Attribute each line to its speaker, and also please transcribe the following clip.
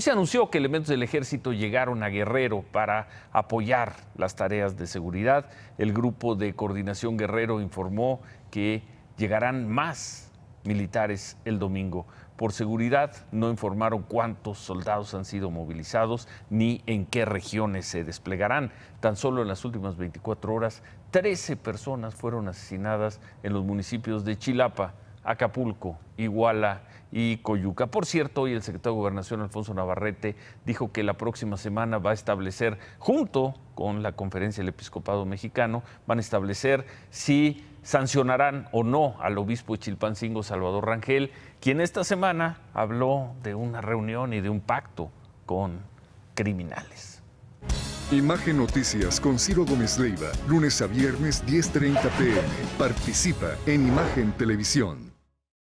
Speaker 1: Pues se anunció que elementos del ejército llegaron a Guerrero para apoyar las tareas de seguridad. El grupo de coordinación Guerrero informó que llegarán más militares el domingo. Por seguridad no informaron cuántos soldados han sido movilizados ni en qué regiones se desplegarán. Tan solo en las últimas 24 horas, 13 personas fueron asesinadas en los municipios de Chilapa, Acapulco, Iguala y Coyuca. Por cierto, hoy el secretario de Gobernación, Alfonso Navarrete, dijo que la próxima semana va a establecer, junto con la Conferencia del Episcopado Mexicano, van a establecer si sancionarán o no al obispo de Chilpancingo, Salvador Rangel, quien esta semana habló de una reunión y de un pacto con criminales.
Speaker 2: Imagen Noticias con Ciro Gómez Leiva, lunes a viernes 10.30 pm. Participa en Imagen Televisión.